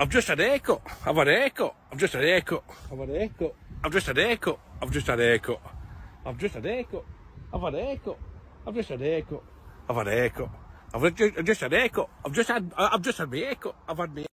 I've just had a I've had a I've just had a I've had a I've just had a I've just had a I've just had a I've had a I've just had a I've had a I've just, had a I've just had I've just had my haircut. I've had my